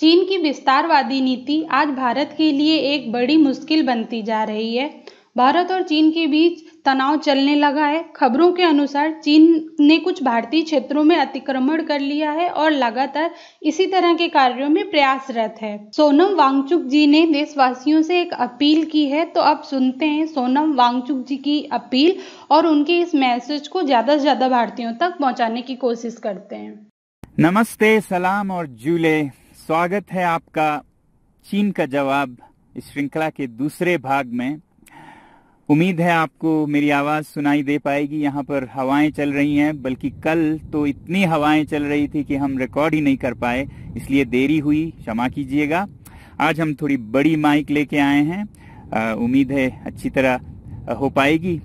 चीन की विस्तारवादी नीति आज भारत के लिए एक बड़ी मुश्किल बनती जा रही है भारत और चीन के बीच तनाव चलने लगा है खबरों के अनुसार चीन ने कुछ भारतीय क्षेत्रों में अतिक्रमण कर लिया है और लगातार इसी तरह के कार्यों में प्रयासरत है सोनम वांगचुक जी ने देशवासियों से एक अपील की है तो अब सुनते हैं सोनम वांगचुक जी की अपील और उनके इस मैसेज को ज्यादा से ज्यादा भारतीयों तक पहुँचाने की कोशिश करते हैं नमस्ते सलाम और जूले स्वागत है आपका चीन का जवाब इस श्रृंखला के दूसरे भाग में उम्मीद है आपको मेरी आवाज़ सुनाई दे पाएगी यहाँ पर हवाएं चल रही हैं बल्कि कल तो इतनी हवाएं चल रही थी कि हम रिकॉर्ड ही नहीं कर पाए इसलिए देरी हुई क्षमा कीजिएगा आज हम थोड़ी बड़ी माइक लेके आए हैं उम्मीद है अच्छी तरह हो पाएगी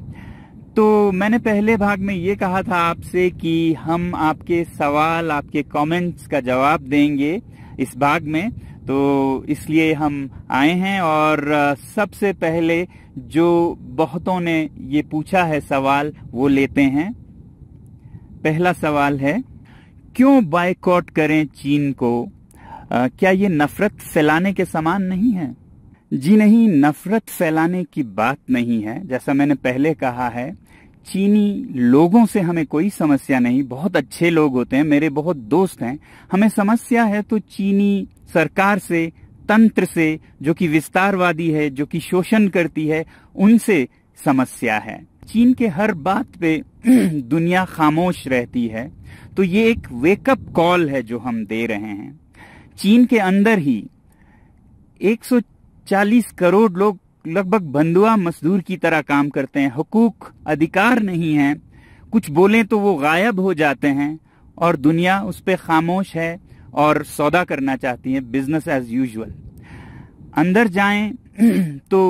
तो मैंने पहले भाग में ये कहा था आपसे कि हम आपके सवाल आपके कमेंट्स का जवाब देंगे इस बाग में तो इसलिए हम आए हैं और सबसे पहले जो बहुतों ने ये पूछा है सवाल वो लेते हैं पहला सवाल है क्यों बायकॉट करें चीन को आ, क्या ये नफरत फैलाने के समान नहीं है जी नहीं नफरत फैलाने की बात नहीं है जैसा मैंने पहले कहा है चीनी लोगों से हमें कोई समस्या नहीं बहुत अच्छे लोग होते हैं मेरे बहुत दोस्त हैं हमें समस्या है तो चीनी सरकार से तंत्र से जो कि विस्तारवादी है जो कि शोषण करती है उनसे समस्या है चीन के हर बात पे दुनिया खामोश रहती है तो ये एक वेकअप कॉल है जो हम दे रहे हैं चीन के अंदर ही 140 करोड़ लोग लगभग बंदुआ मजदूर की तरह काम करते हैं हकूक अधिकार नहीं है कुछ बोले तो वो गायब हो जाते हैं और दुनिया उस पर खामोश है और सौदा करना चाहती है बिजनेस एज यूजल अंदर जाए तो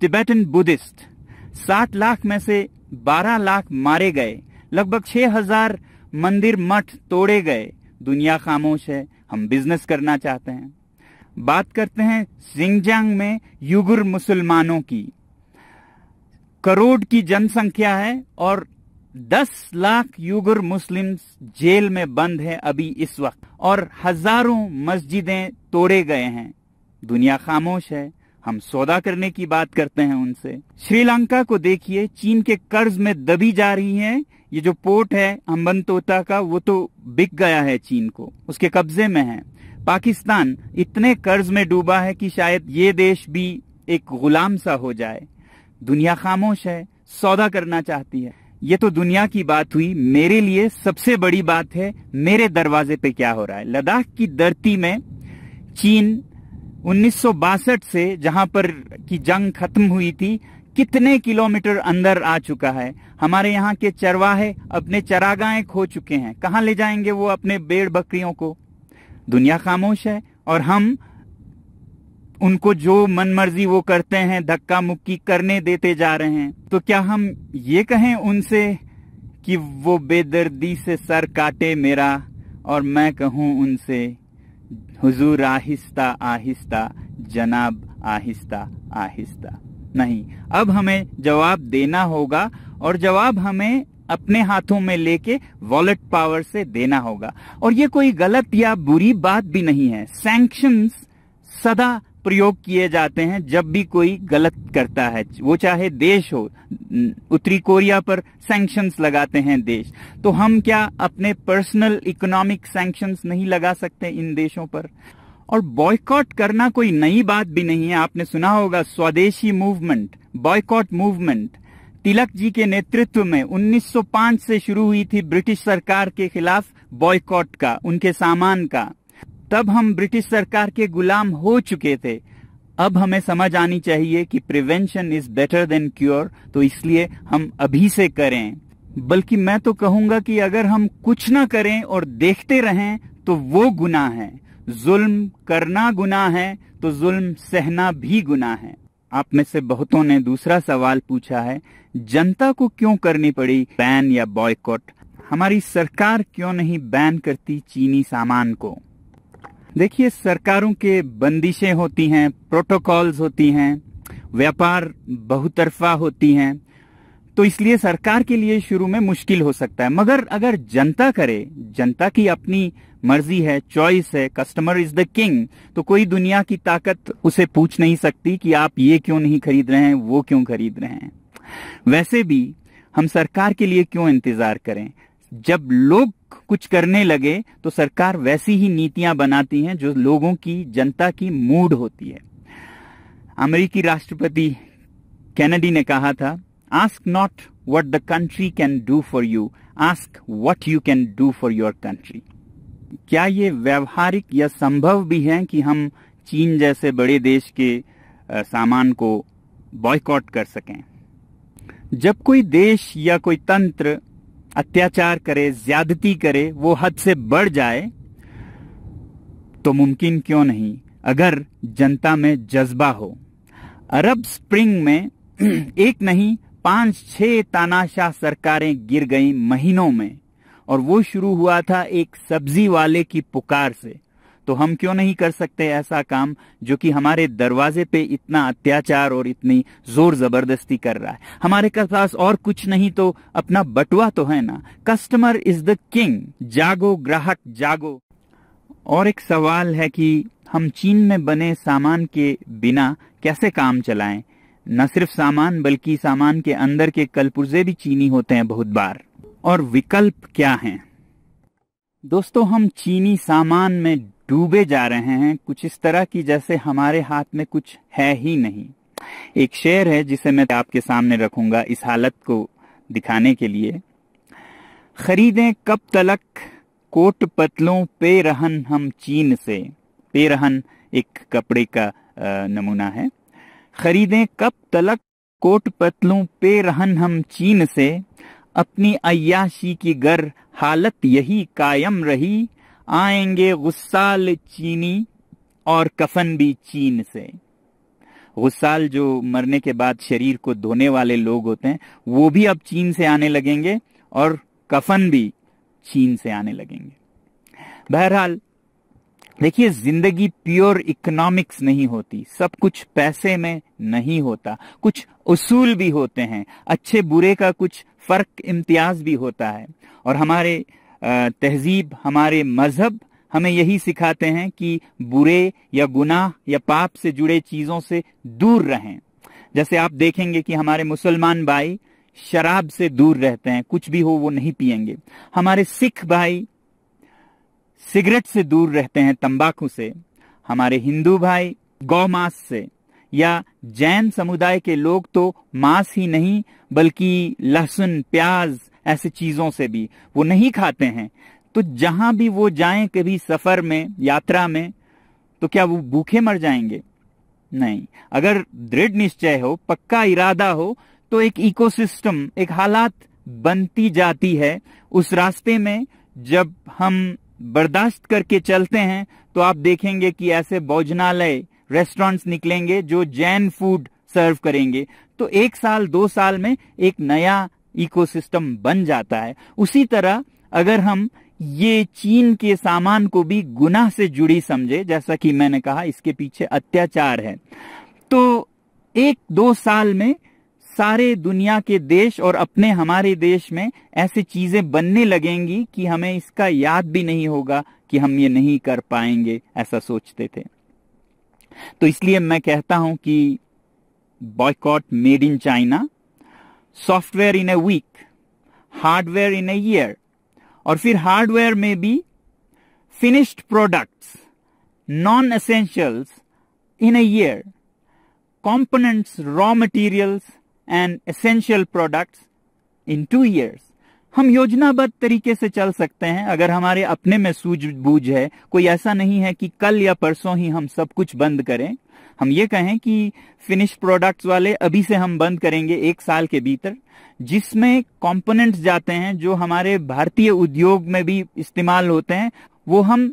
तिबेटन बुद्धिस्ट सात लाख में से बारह लाख मारे गए लगभग छह हजार मंदिर मठ तोड़े गए दुनिया खामोश है हम बिजनेस करना चाहते हैं बात करते हैं सिंगजांग में युगुर मुसलमानों की करोड़ की जनसंख्या है और 10 लाख युगुर मुस्लिम जेल में बंद है अभी इस वक्त और हजारों मस्जिदें तोड़े गए हैं दुनिया खामोश है हम सौदा करने की बात करते हैं उनसे श्रीलंका को देखिए चीन के कर्ज में दबी जा रही है ये जो पोर्ट है हम्बन तोता का वो तो बिक गया है चीन को उसके कब्जे में है पाकिस्तान इतने कर्ज में डूबा है कि शायद ये देश भी एक गुलाम सा हो जाए दुनिया खामोश है सौदा करना चाहती है ये तो दुनिया की बात हुई मेरे लिए सबसे बड़ी बात है मेरे दरवाजे पे क्या हो रहा है लद्दाख की धरती में चीन उन्नीस से जहां पर की जंग खत्म हुई थी कितने किलोमीटर अंदर आ चुका है हमारे यहाँ के चरवाहे अपने चरागाहें खो चुके हैं कहाँ ले जाएंगे वो अपने बेड़ बकरियों को दुनिया खामोश है और हम उनको जो मन मर्जी वो करते हैं धक्का मुक्की करने देते जा रहे हैं तो क्या हम ये कहें उनसे कि वो बेदर्दी से सर काटे मेरा और मैं कहूं उनसे हुजूर आहिस्ता आहिस्ता जनाब आहिस्ता आहिस्ता नहीं अब हमें जवाब देना होगा और जवाब हमें अपने हाथों में लेके वॉलेट पावर से देना होगा और ये कोई गलत या बुरी बात भी नहीं है सैंक्शन सदा प्रयोग किए जाते हैं जब भी कोई गलत करता है वो चाहे देश हो उत्तरी कोरिया पर सैंक्शंस लगाते हैं देश तो हम क्या अपने पर्सनल इकोनॉमिक सैंक्शंस नहीं लगा सकते इन देशों पर और बॉयकॉट करना कोई नई बात भी नहीं है आपने सुना होगा स्वदेशी movement boycott movement Tilak ji के नेतृत्व में 1905 से शुरू हुई थी ब्रिटिश सरकार के खिलाफ बॉयकॉट का उनके सामान का तब हम ब्रिटिश सरकार के गुलाम हो चुके थे अब हमें समझ आनी चाहिए कि prevention is better than cure तो इसलिए हम अभी से करें बल्कि मैं तो कहूंगा कि अगर हम कुछ ना करें और देखते रहें तो वो गुना है जुल्म करना गुना है तो जुल्म सहना भी गुना है आप में से बहुतों ने दूसरा सवाल पूछा है जनता को क्यों करनी पड़ी बैन या बॉयकॉट हमारी सरकार क्यों नहीं बैन करती चीनी सामान को देखिए सरकारों के बंदिशें होती हैं प्रोटोकॉल्स होती हैं व्यापार बहुतरफा होती हैं तो इसलिए सरकार के लिए शुरू में मुश्किल हो सकता है मगर अगर जनता करे जनता की अपनी मर्जी है चॉइस है कस्टमर इज द किंग तो कोई दुनिया की ताकत उसे पूछ नहीं सकती कि आप ये क्यों नहीं खरीद रहे हैं वो क्यों खरीद रहे हैं वैसे भी हम सरकार के लिए क्यों इंतजार करें जब लोग कुछ करने लगे तो सरकार वैसी ही नीतियां बनाती हैं जो लोगों की जनता की मूड होती है अमेरिकी राष्ट्रपति कैनेडी ने कहा था ask not what the country can do for you ask what you can do for your country क्या ये व्यवहारिक या संभव भी है कि हम चीन जैसे बड़े देश के सामान को बॉयकॉट कर सकें जब कोई देश या कोई तंत्र अत्याचार करे ज्यादती करे वो हद से बढ़ जाए तो मुमकिन क्यों नहीं अगर जनता में जज्बा हो अरब स्प्रिंग में एक नहीं पांच छह तानाशाह सरकारें गिर गईं महीनों में और वो शुरू हुआ था एक सब्जी वाले की पुकार से तो हम क्यों नहीं कर सकते ऐसा काम जो कि हमारे दरवाजे पे इतना अत्याचार और इतनी जोर जबरदस्ती कर रहा है हमारे पास और कुछ नहीं तो अपना बटुआ तो है ना कस्टमर इज द किंग जागो ग्राहक जागो और एक सवाल है कि हम चीन में बने सामान के बिना कैसे काम चलाएं न सिर्फ सामान बल्कि सामान के अंदर के कलपुर्जे भी चीनी होते हैं बहुत बार और विकल्प क्या हैं दोस्तों हम चीनी सामान में डूबे जा रहे हैं कुछ इस तरह की जैसे हमारे हाथ में कुछ है ही नहीं एक शेर है जिसे मैं आपके सामने रखूंगा इस हालत को दिखाने के लिए खरीदें कब तलक कोट पतलों पे रहन हम चीन से पे रहन एक कपड़े का नमूना है खरीदें कब तलक कोट पतलों पे रहन हम चीन से अपनी अयाशी की गर हालत यही कायम रही आएंगे गुस्साल चीनी और कफन भी चीन से गुस्साल जो मरने के बाद शरीर को धोने वाले लोग होते हैं वो भी अब चीन से आने लगेंगे और कफन भी चीन से आने लगेंगे बहरहाल देखिए जिंदगी प्योर इकोनॉमिक्स नहीं होती सब कुछ पैसे में नहीं होता कुछ उसूल भी होते हैं अच्छे बुरे का कुछ फर्क इम्तियाज भी होता है और हमारे तहजीब हमारे मजहब हमें यही सिखाते हैं कि बुरे या गुनाह या पाप से जुड़े चीजों से दूर रहें जैसे आप देखेंगे कि हमारे मुसलमान भाई शराब से दूर रहते हैं कुछ भी हो वो नहीं पियेंगे हमारे सिख भाई सिगरेट से दूर रहते हैं तंबाकू से हमारे हिंदू भाई गौमांस से या जैन समुदाय के लोग तो मांस ही नहीं बल्कि लहसुन प्याज ऐसी चीजों से भी वो नहीं खाते हैं तो जहां भी वो जाएं कभी सफर में यात्रा में तो क्या वो भूखे मर जाएंगे नहीं अगर दृढ़ निश्चय हो पक्का इरादा हो तो एक इकोसिस्टम एक हालात बनती जाती है उस रास्ते में जब हम बर्दाश्त करके चलते हैं तो आप देखेंगे कि ऐसे भोजनालय रेस्टोरेंट्स निकलेंगे जो जैन फूड सर्व करेंगे तो एक साल दो साल में एक नया इकोसिस्टम बन जाता है उसी तरह अगर हम ये चीन के सामान को भी गुनाह से जुड़ी समझे जैसा कि मैंने कहा इसके पीछे अत्याचार है तो एक दो साल में सारे दुनिया के देश और अपने हमारे देश में ऐसी चीजें बनने लगेंगी कि हमें इसका याद भी नहीं होगा कि हम ये नहीं कर पाएंगे ऐसा सोचते थे तो इसलिए मैं कहता हूं कि boycott made in China software in a week hardware in a year और फिर हार्डवेयर में भी finished products non essentials in a year components raw materials and essential products in two years हम योजनाबद्ध तरीके से चल सकते हैं अगर हमारे अपने में सूझबूझ है कोई ऐसा नहीं है कि कल या परसों ही हम सब कुछ बंद करें हम ये कहें कि फिनिश प्रोडक्ट्स वाले अभी से हम बंद करेंगे एक साल के भीतर जिसमें कंपोनेंट्स जाते हैं जो हमारे भारतीय उद्योग में भी इस्तेमाल होते हैं वो हम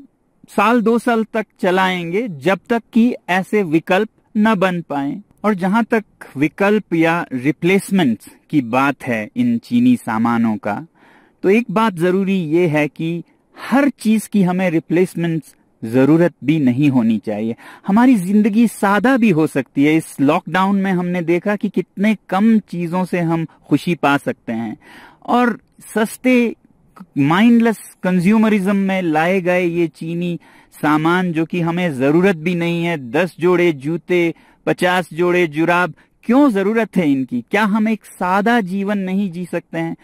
साल दो साल तक चलाएंगे जब तक कि ऐसे विकल्प न बन पाए और जहां तक विकल्प या रिप्लेसमेंट की बात है इन चीनी सामानों का तो एक बात जरूरी ये है कि हर चीज की हमें रिप्लेसमेंट जरूरत भी नहीं होनी चाहिए हमारी जिंदगी सादा भी हो सकती है इस लॉकडाउन में हमने देखा कि कितने कम चीजों से हम खुशी पा सकते हैं और सस्ते माइंडलेस कंज्यूमरिज्म में लाए गए ये चीनी सामान जो कि हमें जरूरत भी नहीं है दस जोड़े जूते पचास जोड़े जुराब क्यों जरूरत है इनकी क्या हम एक सादा जीवन नहीं जी सकते हैं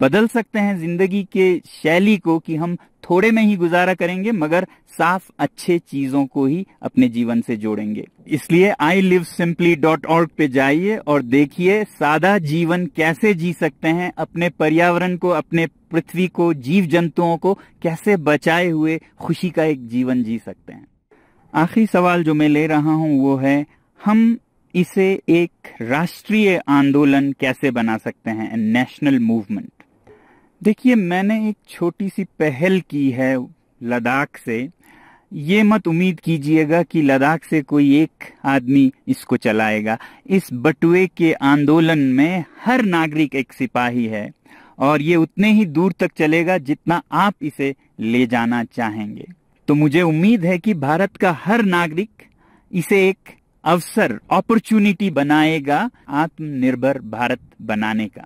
बदल सकते हैं जिंदगी के शैली को कि हम थोड़े में ही गुजारा करेंगे मगर साफ अच्छे चीजों को ही अपने जीवन से जोड़ेंगे इसलिए I live simply dot org पे जाइए और देखिए सादा जीवन कैसे जी सकते हैं अपने पर्यावरण को अपने पृथ्वी को जीव जंतुओं को कैसे बचाए हुए खुशी का एक जीवन जी सकते हैं आखिरी सवाल जो मैं ले रहा हूं वो है हम इसे एक राष्ट्रीय आंदोलन कैसे बना सकते हैं नेशनल मूवमेंट देखिए मैंने एक छोटी सी पहल की है लद्दाख से ये मत उम्मीद कीजिएगा कि लद्दाख से कोई एक आदमी इसको चलाएगा इस बटुए के आंदोलन में हर नागरिक एक सिपाही है और ये उतने ही दूर तक चलेगा जितना आप इसे ले जाना चाहेंगे तो मुझे उम्मीद है कि भारत का हर नागरिक इसे एक अवसर अपॉर्चुनिटी बनाएगा आत्मनिर्भर भारत बनाने का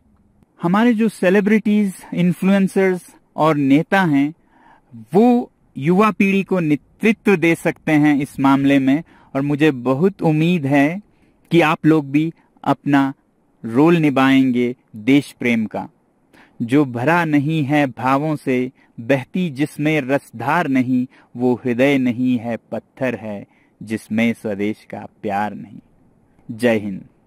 हमारे जो सेलिब्रिटीज इन्फ्लुएंसर्स और नेता हैं वो युवा पीढ़ी को नेतृत्व दे सकते हैं इस मामले में और मुझे बहुत उम्मीद है कि आप लोग भी अपना रोल निभाएंगे देश प्रेम का जो भरा नहीं है भावों से बहती जिसमें रसधार नहीं वो हृदय नहीं है पत्थर है जिसमें स्वदेश का प्यार नहीं जय हिंद